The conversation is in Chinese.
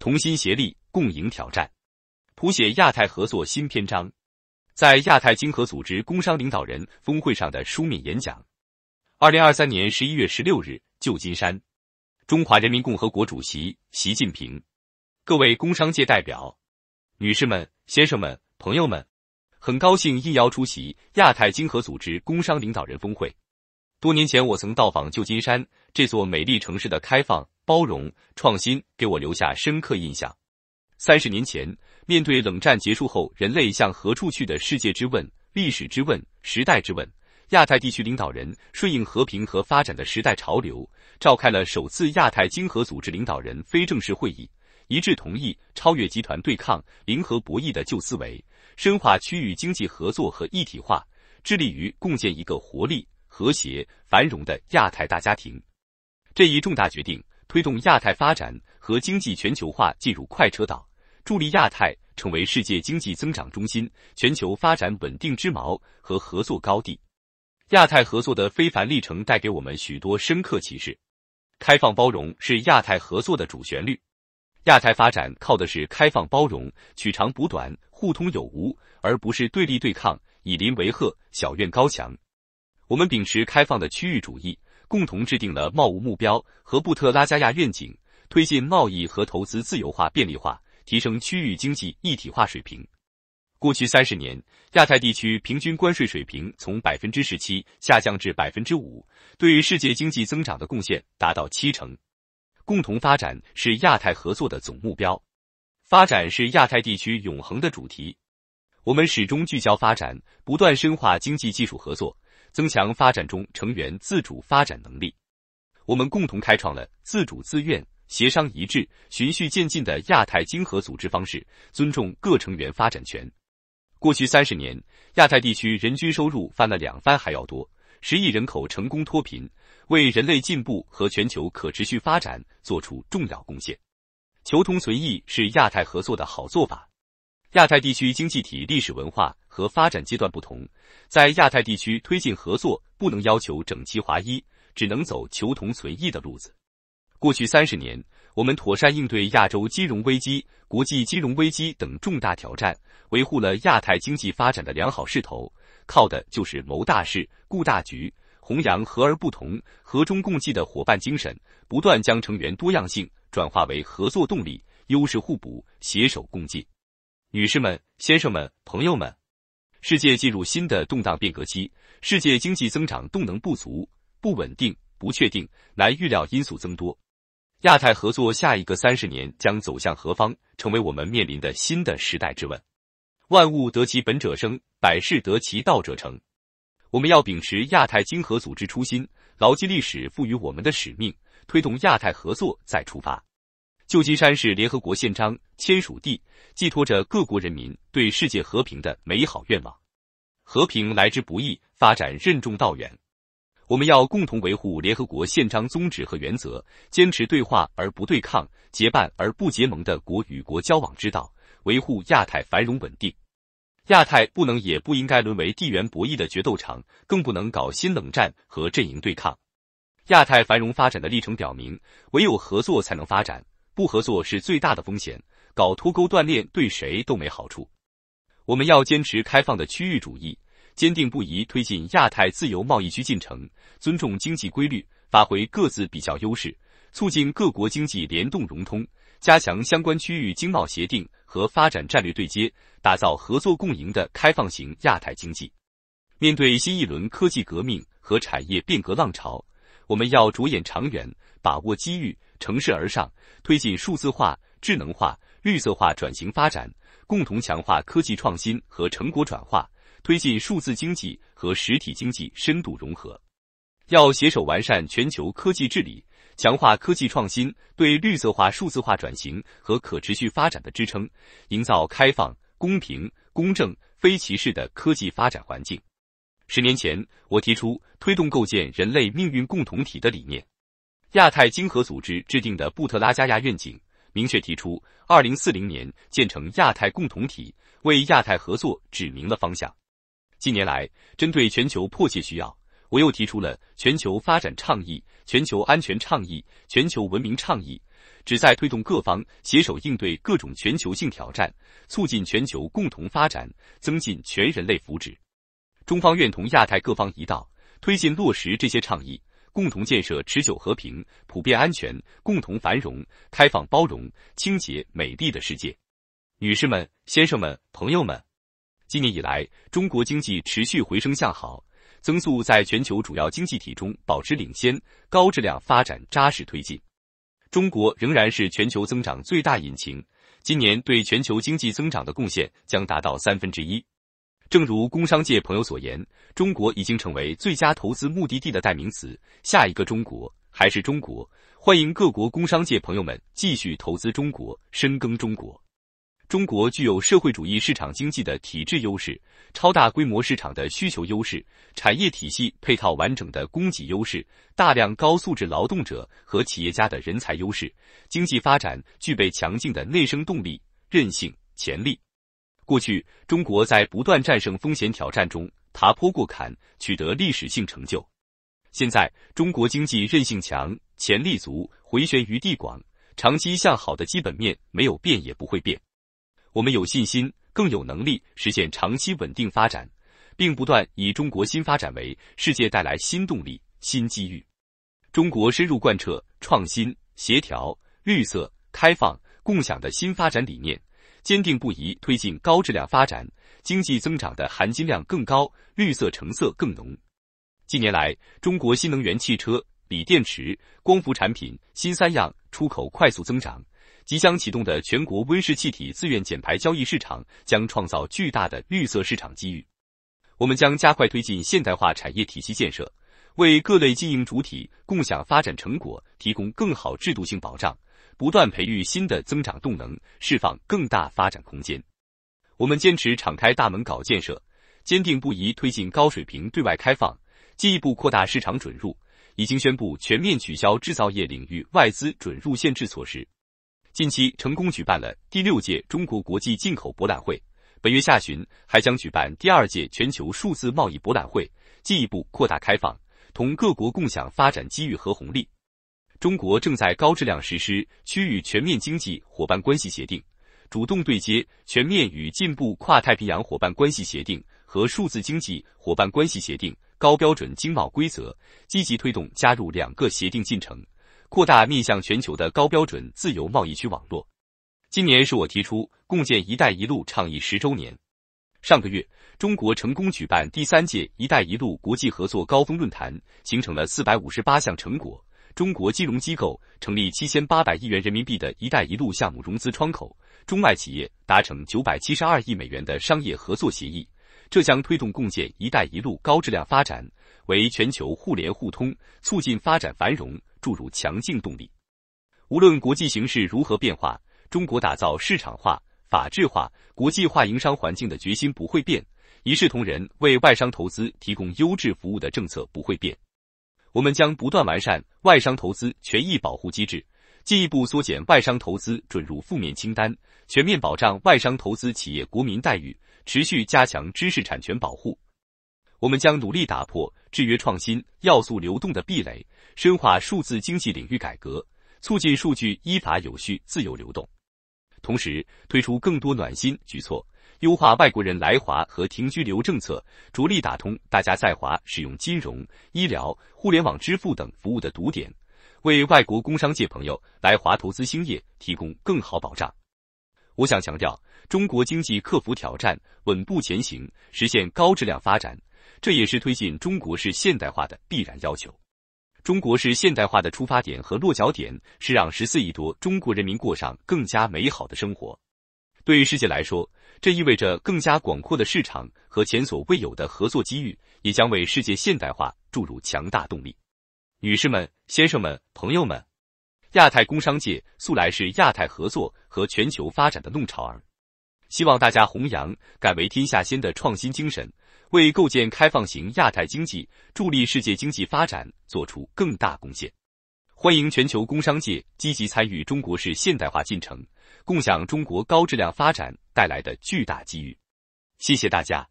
同心协力，共赢挑战，谱写亚太合作新篇章。在亚太经合组织工商领导人峰会上的书面演讲，二零二三年十一月十六日，旧金山，中华人民共和国主席习近平，各位工商界代表、女士们、先生们、朋友们，很高兴应邀出席亚太经合组织工商领导人峰会。多年前，我曾到访旧金山这座美丽城市的开放。包容创新给我留下深刻印象。三十年前，面对冷战结束后人类向何处去的世界之问、历史之问、时代之问，亚太地区领导人顺应和平和发展的时代潮流，召开了首次亚太经合组织领导人非正式会议，一致同意超越集团对抗、零和博弈的旧思维，深化区域经济合作和一体化，致力于共建一个活力、和谐、繁荣的亚太大家庭。这一重大决定。推动亚太发展和经济全球化进入快车道，助力亚太成为世界经济增长中心、全球发展稳定之锚和合作高地。亚太合作的非凡历程带给我们许多深刻启示：开放包容是亚太合作的主旋律。亚太发展靠的是开放包容、取长补短、互通有无，而不是对立对抗、以邻为壑、小院高墙。我们秉持开放的区域主义。共同制定了贸务目标和布特拉加亚愿景，推进贸易和投资自由化便利化，提升区域经济一体化水平。过去三十年，亚太地区平均关税水平从百分之十七下降至百分之五，对世界经济增长的贡献达到七成。共同发展是亚太合作的总目标，发展是亚太地区永恒的主题。我们始终聚焦发展，不断深化经济技术合作。增强发展中成员自主发展能力，我们共同开创了自主、自愿、协商一致、循序渐进的亚太经合组织方式，尊重各成员发展权。过去三十年，亚太地区人均收入翻了两番还要多，十亿人口成功脱贫，为人类进步和全球可持续发展作出重要贡献。求同存异是亚太合作的好做法。亚太地区经济体历史文化和发展阶段不同，在亚太地区推进合作，不能要求整齐划一，只能走求同存异的路子。过去三十年，我们妥善应对亚洲金融危机、国际金融危机等重大挑战，维护了亚太经济发展的良好势头，靠的就是谋大事、顾大局，弘扬和而不同、和中共济的伙伴精神，不断将成员多样性转化为合作动力，优势互补，携手共进。女士们、先生们、朋友们，世界进入新的动荡变革期，世界经济增长动能不足、不稳定、不确定、难预料因素增多。亚太合作下一个三十年将走向何方，成为我们面临的新的时代之问。万物得其本者生，百事得其道者成。我们要秉持亚太经合组织初心，牢记历史赋予我们的使命，推动亚太合作再出发。旧金山是联合国宪章签署地，寄托着各国人民对世界和平的美好愿望。和平来之不易，发展任重道远。我们要共同维护联合国宪章宗旨和原则，坚持对话而不对抗，结伴而不结盟的国与国交往之道，维护亚太繁荣稳定。亚太不能也不应该沦为地缘博弈的决斗场，更不能搞新冷战和阵营对抗。亚太繁荣发展的历程表明，唯有合作才能发展。不合作是最大的风险，搞脱钩断炼对谁都没好处。我们要坚持开放的区域主义，坚定不移推进亚太自由贸易区进程，尊重经济规律，发挥各自比较优势，促进各国经济联动融通，加强相关区域经贸协定和发展战略对接，打造合作共赢的开放型亚太经济。面对新一轮科技革命和产业变革浪潮。我们要着眼长远，把握机遇，乘势而上，推进数字化、智能化、绿色化转型发展，共同强化科技创新和成果转化，推进数字经济和实体经济深度融合。要携手完善全球科技治理，强化科技创新对绿色化、数字化转型和可持续发展的支撑，营造开放、公平、公正、非歧视的科技发展环境。十年前，我提出推动构建人类命运共同体的理念。亚太经合组织制定的布特拉加亚愿景明确提出，二零四零年建成亚太共同体，为亚太合作指明了方向。近年来，针对全球迫切需要，我又提出了全球发展倡议、全球安全倡议、全球文明倡议，旨在推动各方携手应对各种全球性挑战，促进全球共同发展，增进全人类福祉。中方愿同亚太各方一道，推进落实这些倡议，共同建设持久和平、普遍安全、共同繁荣、开放包容、清洁美丽的世界。女士们、先生们、朋友们，今年以来，中国经济持续回升向好，增速在全球主要经济体中保持领先，高质量发展扎实推进。中国仍然是全球增长最大引擎，今年对全球经济增长的贡献将达到三分之一。正如工商界朋友所言，中国已经成为最佳投资目的地的代名词。下一个中国还是中国，欢迎各国工商界朋友们继续投资中国，深耕中国。中国具有社会主义市场经济的体制优势，超大规模市场的需求优势，产业体系配套完整的供给优势，大量高素质劳动者和企业家的人才优势，经济发展具备强劲的内生动力、韧性、潜力。过去，中国在不断战胜风险挑战中爬坡过坎，取得历史性成就。现在，中国经济韧性强、潜力足、回旋余地广，长期向好的基本面没有变也不会变。我们有信心，更有能力实现长期稳定发展，并不断以中国新发展为世界带来新动力、新机遇。中国深入贯彻创新、协调、绿色、开放、共享的新发展理念。坚定不移推进高质量发展，经济增长的含金量更高，绿色成色更浓。近年来，中国新能源汽车、锂电池、光伏产品新三样出口快速增长。即将启动的全国温室气体自愿减排交易市场将创造巨大的绿色市场机遇。我们将加快推进现代化产业体系建设，为各类经营主体共享发展成果提供更好制度性保障。不断培育新的增长动能，释放更大发展空间。我们坚持敞开大门搞建设，坚定不移推进高水平对外开放，进一步扩大市场准入。已经宣布全面取消制造业领域外资准入限制措施。近期成功举办了第六届中国国际进口博览会，本月下旬还将举办第二届全球数字贸易博览会，进一步扩大开放，同各国共享发展机遇和红利。中国正在高质量实施区域全面经济伙伴关系协定，主动对接全面与进步跨太平洋伙伴关系协定和数字经济伙伴关系协定高标准经贸规则，积极推动加入两个协定进程，扩大面向全球的高标准自由贸易区网络。今年是我提出共建“一带一路”倡议十周年。上个月，中国成功举办第三届“一带一路”国际合作高峰论坛，形成了四百五十八项成果。中国金融机构成立七千八百亿元人民币的一带一路项目融资窗口，中外企业达成九百七十二亿美元的商业合作协议。这将推动共建一带一路高质量发展，为全球互联互通、促进发展繁荣注入强劲动力。无论国际形势如何变化，中国打造市场化、法治化、国际化营商环境的决心不会变，一视同仁为外商投资提供优质服务的政策不会变。我们将不断完善外商投资权益保护机制，进一步缩减外商投资准入负面清单，全面保障外商投资企业国民待遇，持续加强知识产权保护。我们将努力打破制约创新要素流动的壁垒，深化数字经济领域改革，促进数据依法有序自由流动。同时，推出更多暖心举措。优化外国人来华和停居留政策，着力打通大家在华使用金融、医疗、互联网支付等服务的堵点，为外国工商界朋友来华投资兴业提供更好保障。我想强调，中国经济克服挑战，稳步前行，实现高质量发展，这也是推进中国式现代化的必然要求。中国式现代化的出发点和落脚点是让十四亿多中国人民过上更加美好的生活。对于世界来说，这意味着更加广阔的市场和前所未有的合作机遇，也将为世界现代化注入强大动力。女士们、先生们、朋友们，亚太工商界素来是亚太合作和全球发展的弄潮儿，希望大家弘扬“敢为天下先”的创新精神，为构建开放型亚太经济、助力世界经济发展做出更大贡献。欢迎全球工商界积极参与中国式现代化进程。共享中国高质量发展带来的巨大机遇。谢谢大家。